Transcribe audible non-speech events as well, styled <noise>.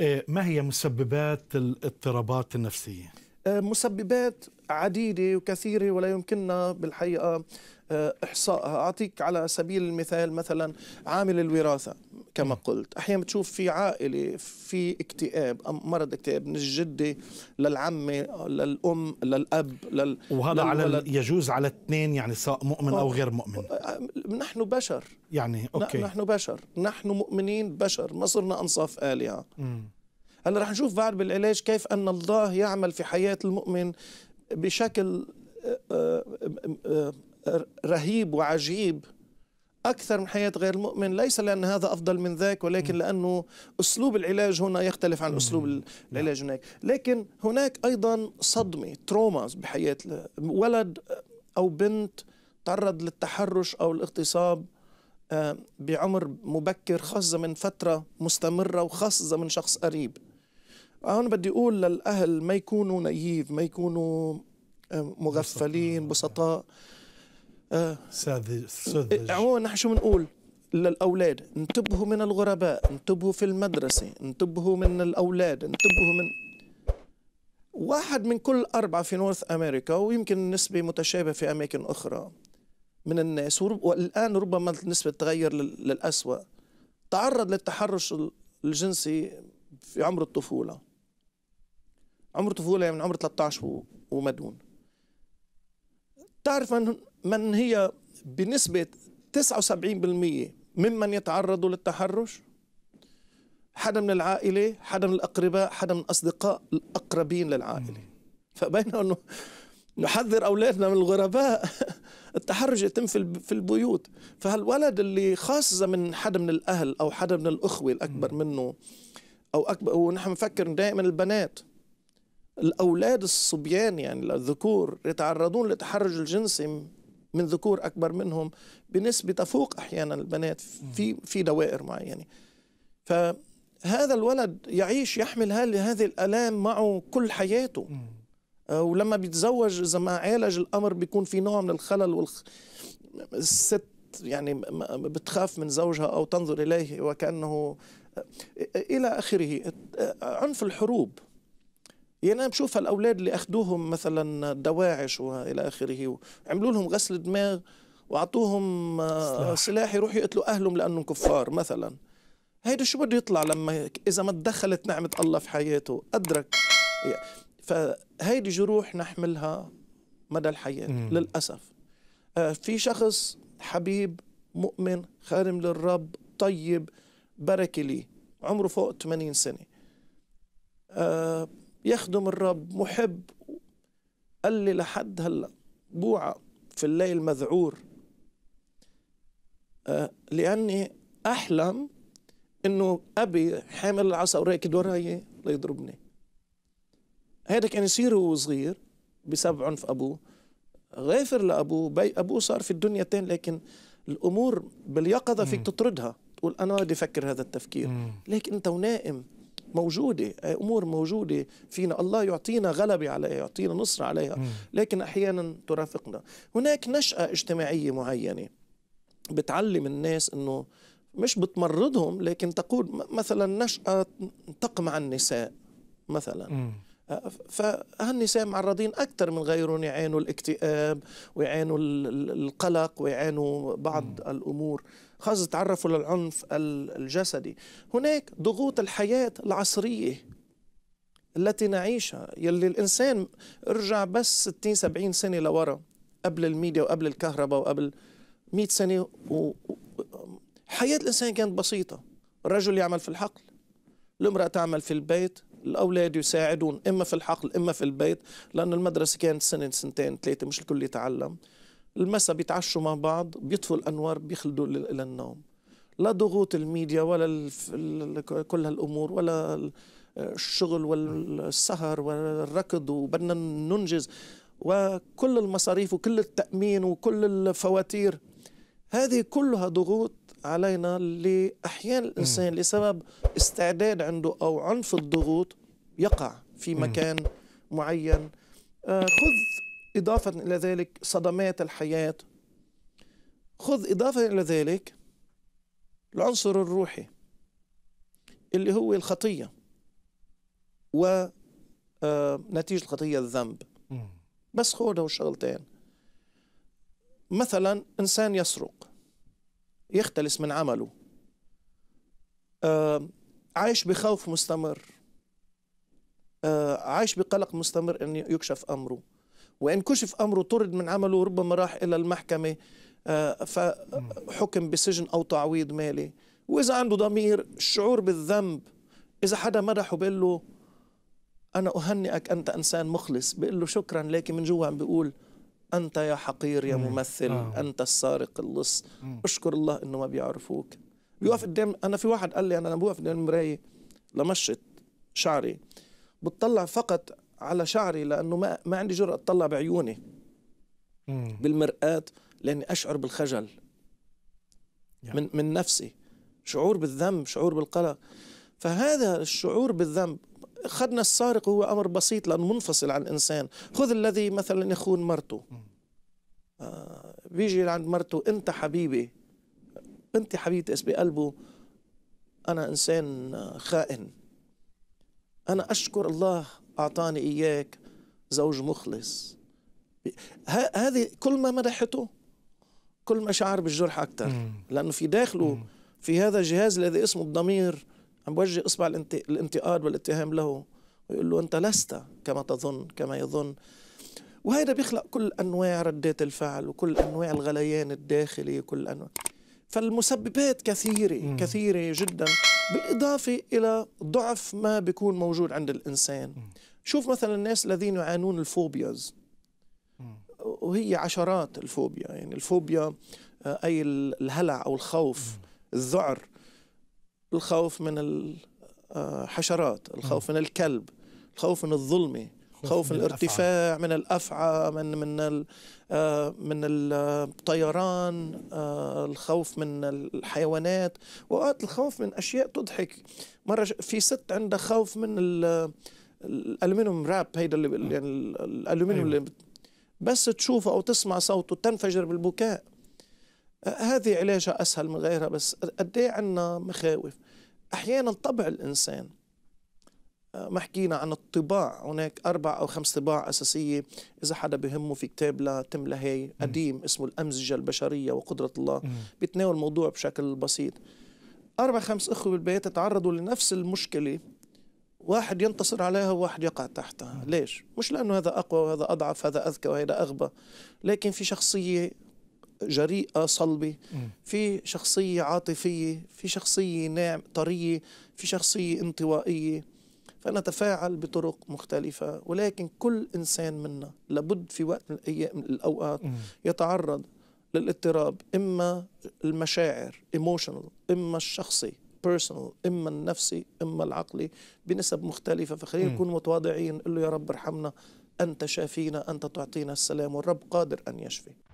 إيه، ما هي مسببات الاضطرابات النفسيه آه، مسببات عديدة وكثيرة ولا يمكننا بالحقيقة آه، إحصائها أعطيك على سبيل المثال مثلا عامل الوراثة كما قلت أحيانا بتشوف في عائلة في اكتئاب مرض اكتئاب من الجدة للعمة للأم للأب لل... وهذا على يجوز على الاثنين يعني سواء مؤمن أو غير مؤمن آه، نحن بشر يعني أوكي نحن بشر نحن مؤمنين بشر ما صرنا أنصاف آلهة هلا رح نشوف بعد بالعلاج كيف ان الله يعمل في حياه المؤمن بشكل آه، آه، آه، رهيب وعجيب أكثر من حياة غير المؤمن ليس لأن هذا أفضل من ذاك ولكن لأنه أسلوب العلاج هنا يختلف عن أسلوب نعم. العلاج هناك لكن هناك أيضا صدمة تروماز بحياة ولد أو بنت تعرض للتحرش أو الاغتصاب بعمر مبكر خاصة من فترة مستمرة وخاصة من شخص قريب هون بدي أقول للأهل ما يكونوا نايف ما يكونوا آه، مغفلين بسطاء آه. ساذج إيه، ساذج عموما نحن شو بنقول للأولاد انتبهوا من الغرباء انتبهوا في المدرسة انتبهوا من الأولاد انتبهوا من واحد من كل أربعة في نورث أمريكا ويمكن نسبة متشابهة في أماكن أخرى من الناس والآن ربما النسبة تتغير للأسوأ تعرض للتحرش الجنسي في عمر الطفولة عمر طفوله من عمر 13 وما دون تعرف من من هي بنسبه 79% ممن يتعرضوا للتحرش حدا من العائله حدا من الاقرباء حدا من الاصدقاء الاقربين للعائله فبين انه نحذر اولادنا من الغرباء <laughs> التحرج يتم في في البيوت فهالولد اللي خاصه من حدا من الاهل او حدا من الاخوه الاكبر منه او اكبر ونحن نفكر دائما البنات الأولاد الصبيان يعني الذكور يتعرضون للتحرش الجنسي من ذكور أكبر منهم بنسبة تفوق أحيانا البنات في في دوائر معينة فهذا الولد يعيش يحمل هذه الآلام معه كل حياته آه، ولما بيتزوج إذا ما عالج الأمر بيكون في نوع من الخلل والخ... الست يعني بتخاف من زوجها أو تنظر إليه وكأنه آه، إلى آخره آه، عنف الحروب يعني انا بشوف هالاولاد اللي اخذوهم مثلا دواعش والى اخره وعملوا لهم غسل دماغ واعطوهم آه، سلاح, سلاح يروحوا يقتلوا اهلهم لانهم كفار مثلا هيدا شو بده يطلع لما اذا ما تدخلت نعمه الله في حياته ادرك فهيدي جروح نحملها مدى الحياه للاسف آه، في شخص حبيب مؤمن خادم للرب طيب بركه لي عمره فوق 80 سنه آه، يخدم الرب محب قال لي لحد هلا بوعى في الليل مذعور آه لأني أحلم إنه أبي حامل العصا وراكد وراي ليضربني هذا كان يصير يعني وهو صغير بسبب عنف أبوه غافر لأبوه بي أبوه صار في الدنيا تاني لكن الأمور باليقظة فيك تطردها تقول أنا بدي أفكر هذا التفكير لكن أنت ونائم موجودة آه، أمور موجودة فينا الله يعطينا غلبة عليها يعطينا نصر عليها لكن أحيانا ترافقنا هناك نشأة اجتماعية معينة بتعلم الناس أنه مش بتمرضهم لكن تقول مثلا نشأة تقمع النساء مثلا فهالنساء معرضين أكثر من غيرهم يعانوا الاكتئاب ويعانوا القلق ويعانوا بعض م. الأمور خاصة تعرفوا للعنف الجسدي هناك ضغوط الحياة العصرية التي نعيشها يلي الإنسان ارجع بس 60 70 سنة لورا قبل الميديا وقبل الكهرباء وقبل 100 سنة و... حياة الإنسان كانت بسيطة الرجل يعمل في الحقل المرأة تعمل في البيت الاولاد يساعدون اما في الحقل اما في البيت لان المدرسه كانت سنه سنتين ثلاثه مش الكل يتعلم المساء بيتعشوا مع بعض بيطفوا الانوار بيخلدوا الى النوم لا ضغوط الميديا ولا كل هالامور ولا الشغل والسهر والركض وبدنا ننجز وكل المصاريف وكل التامين وكل الفواتير هذه كلها ضغوط علينا اللي احيانا الانسان لسبب استعداد عنده او عنف الضغوط يقع في مكان معين آه، خذ إضافة إلى ذلك صدمات الحياة خذ إضافة إلى ذلك العنصر الروحي اللي هو الخطية ونتيجة آه، الخطية الذنب بس خذ شغلتين مثلا إنسان يسرق يختلس من عمله آه، عايش بخوف مستمر آه، عايش بقلق مستمر أن يكشف أمره وإن كشف أمره طرد من عمله ربما راح إلى المحكمة آه، فحكم بسجن أو تعويض مالي وإذا عنده ضمير الشعور بالذنب إذا حدا مدحه بيقول له أنا أهنئك أنت إنسان مخلص بيقول له شكرا لكن من جوا عم بيقول أنت يا حقير يا ممثل آه. أنت السارق اللص أشكر الله إنه ما بيعرفوك بيوقف قدام أنا في واحد قال لي أنا بوقف قدام المراية لمشط شعري بتطلع فقط على شعري لانه ما ما عندي جرأة اطلع بعيوني بالمرآة لاني اشعر بالخجل من من نفسي شعور بالذنب شعور بالقلق فهذا الشعور بالذنب خدنا السارق هو امر بسيط لانه منفصل عن الانسان خذ الذي مثلا يخون مرته آه بيجي عند مرته انت حبيبي انت حبيبتي بقلبه انا انسان آه، خائن أنا أشكر الله أعطاني إياك زوج مخلص هذه كل ما مدحته كل ما شعر بالجرح أكثر لأنه في داخله في هذا الجهاز الذي اسمه الضمير عم بوجه إصبع الانتقاد والاتهام له ويقول له أنت لست كما تظن كما يظن وهذا بيخلق كل أنواع ردات الفعل وكل أنواع الغليان الداخلي وكل أنواع فالمسببات كثيرة كثيرة جداً بالإضافة إلى ضعف ما بيكون موجود عند الإنسان شوف مثلا الناس الذين يعانون الفوبياز وهي عشرات الفوبيا يعني الفوبيا آه، أي الهلع أو الخوف الذعر الخوف من الحشرات آه، الخوف من الكلب الخوف من الظلمة خوف من, الارتفاع الارتفاع من الافعى من من ال آه، من الطيران آه، آه، الخوف من الحيوانات واوقات الخوف من اشياء تضحك مره في ست عندها خوف من الالومنيوم راب هيدا اللي يعني الالومنيوم اللي أيوة. بس تشوفه او تسمع صوته تنفجر بالبكاء هذه علاجها اسهل من غيرها بس قد ايه عندنا مخاوف احيانا طبع الانسان آه، ما حكينا عن الطباع هناك أربع أو خمس طباع أساسية إذا حدا بهمه في كتاب تم لهي قديم اسمه الأمزجة البشرية وقدرة الله بيتناول الموضوع بشكل بسيط أربع خمس أخوة بالبيت تعرضوا لنفس المشكلة واحد ينتصر عليها وواحد يقع تحتها ليش؟ مش لأنه هذا أقوى وهذا أضعف هذا أذكى وهذا أغبى لكن في شخصية جريئة صلبة في شخصية عاطفية في شخصية ناعم طرية في شخصية انطوائية فنتفاعل بطرق مختلفة ولكن كل إنسان منا لابد في وقت من الأيام الأوقات يتعرض للاضطراب إما المشاعر emotional إما الشخصي بيرسونال اما النفسي اما العقلي بنسب مختلفه فخلينا نكون متواضعين نقول له يا رب ارحمنا انت شافينا انت تعطينا السلام والرب قادر ان يشفي